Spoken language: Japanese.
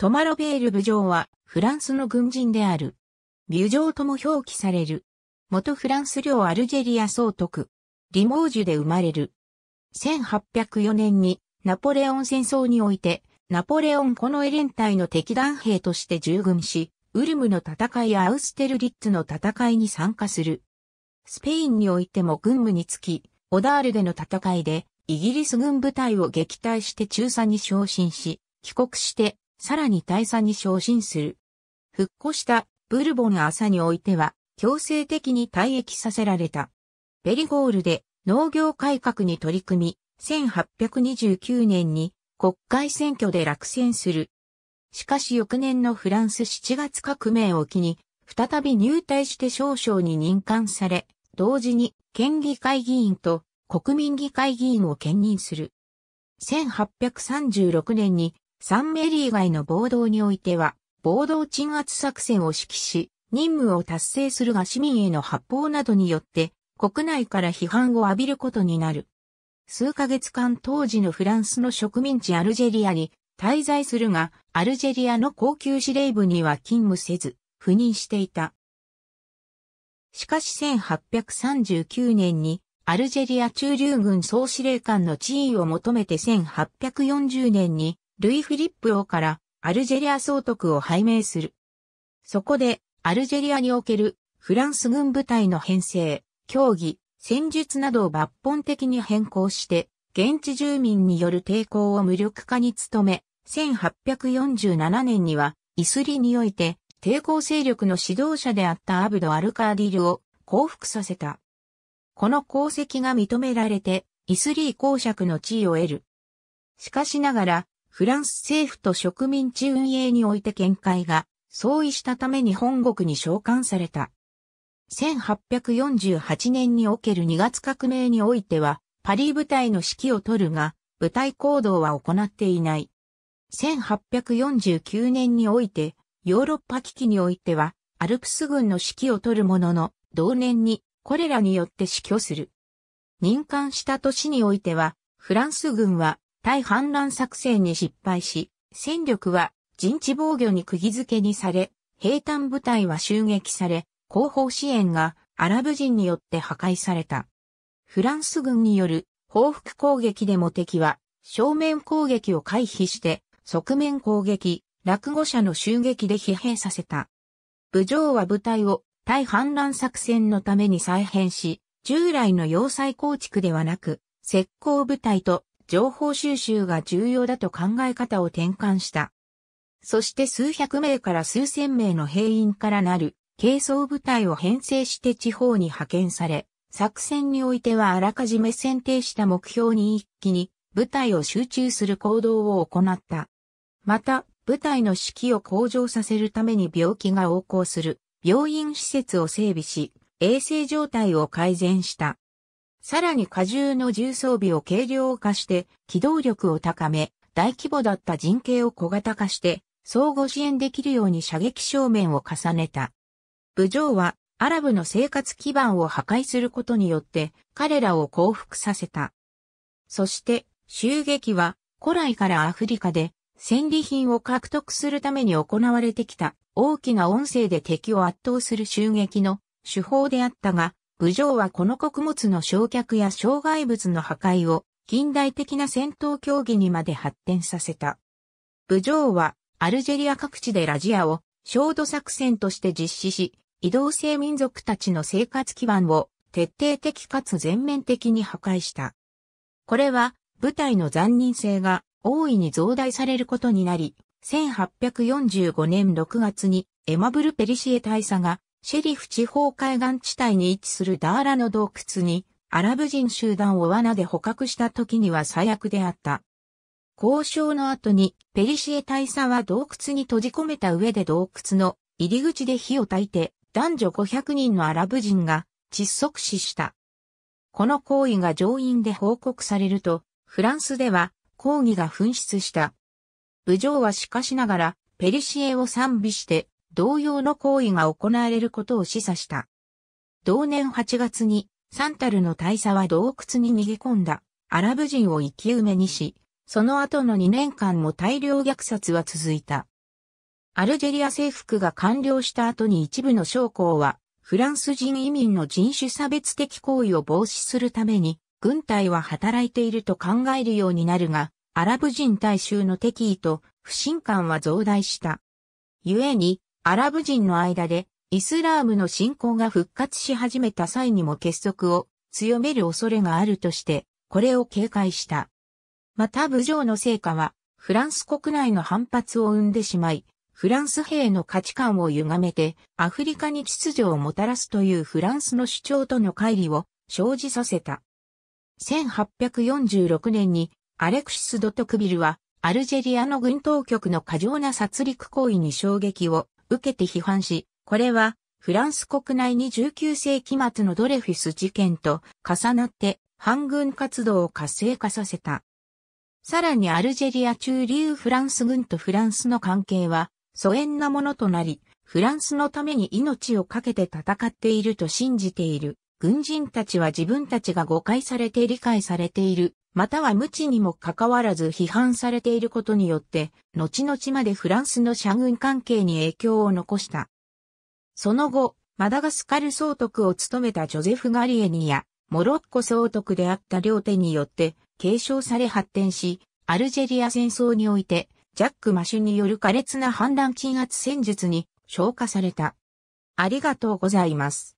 トマロベール部長はフランスの軍人である。ビュージョとも表記される。元フランス領アルジェリア総督。リモージュで生まれる。1804年にナポレオン戦争において、ナポレオンこのエレン隊の敵団兵として従軍し、ウルムの戦いやアウステルリッツの戦いに参加する。スペインにおいても軍務につき、オダールでの戦いで、イギリス軍部隊を撃退して中佐に昇進し、帰国してさらに大佐に昇進する。復古したブルボン朝においては、強制的に退役させられた。ベリゴールで農業改革に取り組み、1829年に国会選挙で落選する。しかし翌年のフランス7月革命を機に、再び入隊して少々に任官され、同時に県議会議員と国民議会議員を兼任する。1836年にサンメリ以外の暴動においては、暴動鎮圧作戦を指揮し、任務を達成するが市民への発砲などによって、国内から批判を浴びることになる。数ヶ月間当時のフランスの植民地アルジェリアに滞在するが、アルジェリアの高級司令部には勤務せず、赴任していた。しかし1839年に、アルジェリア駐留軍総司令官の地位を求めて1840年にルイ・フィリップ王からアルジェリア総督を拝命する。そこで、アルジェリアにおけるフランス軍部隊の編成、競技、戦術などを抜本的に変更して、現地住民による抵抗を無力化に努め、1847年には、イスリにおいて、抵抗勢力の指導者であったアブド・アルカーディルを降伏させた。この功績が認められて、イスリー公爵の地位を得る。しかしながら、フランス政府と植民地運営において見解が相違したために本国に召喚された。1848年における2月革命においては、パリ部隊の指揮を取るが、部隊行動は行っていない。1849年において、ヨーロッパ危機においては、アルプス軍の指揮を取るものの、同年に、これらによって死去する。任官した年においては、フランス軍は対反乱作戦に失敗し、戦力は陣地防御に釘付けにされ、兵坦部隊は襲撃され、後方支援がアラブ人によって破壊された。フランス軍による報復攻撃でも敵は正面攻撃を回避して側面攻撃、落語者の襲撃で疲弊させた。武将は部隊を対反乱作戦のために再編し、従来の要塞構築ではなく、石膏部隊と情報収集が重要だと考え方を転換した。そして数百名から数千名の兵員からなる軽装部隊を編成して地方に派遣され、作戦においてはあらかじめ選定した目標に一気に部隊を集中する行動を行った。また、部隊の士気を向上させるために病気が横行する病院施設を整備し、衛生状態を改善した。さらに荷重の重装備を軽量化して機動力を高め、大規模だった陣形を小型化して、相互支援できるように射撃正面を重ねた。部長はアラブの生活基盤を破壊することによって彼らを降伏させた。そして襲撃は古来からアフリカで戦利品を獲得するために行われてきた大きな音声で敵を圧倒する襲撃の手法であったが、武将はこの穀物の焼却や障害物の破壊を近代的な戦闘競技にまで発展させた。武将はアルジェリア各地でラジアを焦土作戦として実施し、移動性民族たちの生活基盤を徹底的かつ全面的に破壊した。これは部隊の残忍性が大いに増大されることになり、1845年6月にエマブル・ペリシエ大佐がシェリフ地方海岸地帯に位置するダーラの洞窟に、アラブ人集団を罠で捕獲した時には最悪であった。交渉の後に、ペリシエ大佐は洞窟に閉じ込めた上で洞窟の入り口で火を焚いて、男女500人のアラブ人が窒息死した。この行為が上院で報告されると、フランスでは抗議が噴出した。武将はしかしながら、ペリシエを賛美して、同様の行為が行われることを示唆した。同年8月にサンタルの大佐は洞窟に逃げ込んだアラブ人を生き埋めにし、その後の2年間も大量虐殺は続いた。アルジェリア征服が完了した後に一部の将校は、フランス人移民の人種差別的行為を防止するために、軍隊は働いていると考えるようになるが、アラブ人大衆の敵意と不信感は増大した。故に、アラブ人の間でイスラームの信仰が復活し始めた際にも結束を強める恐れがあるとして、これを警戒した。また武将の成果は、フランス国内の反発を生んでしまい、フランス兵の価値観を歪めて、アフリカに秩序をもたらすというフランスの主張との乖離を生じさせた。1846年に、アレクシス・ドトクビルは、アルジェリアの軍当局の過剰な殺戮行為に衝撃を受けて批判し、これはフランス国内に19世紀末のドレフィス事件と重なって反軍活動を活性化させた。さらにアルジェリア中流フランス軍とフランスの関係は疎遠なものとなり、フランスのために命を懸けて戦っていると信じている。軍人たちは自分たちが誤解されて理解されているまたは無知にもかかわらず批判されていることによって、後々までフランスの社軍関係に影響を残した。その後、マダガスカル総督を務めたジョゼフ・ガリエニや、モロッコ総督であった両手によって、継承され発展し、アルジェリア戦争において、ジャック・マシュによる苛烈な反乱鎮圧戦術に消化された。ありがとうございます。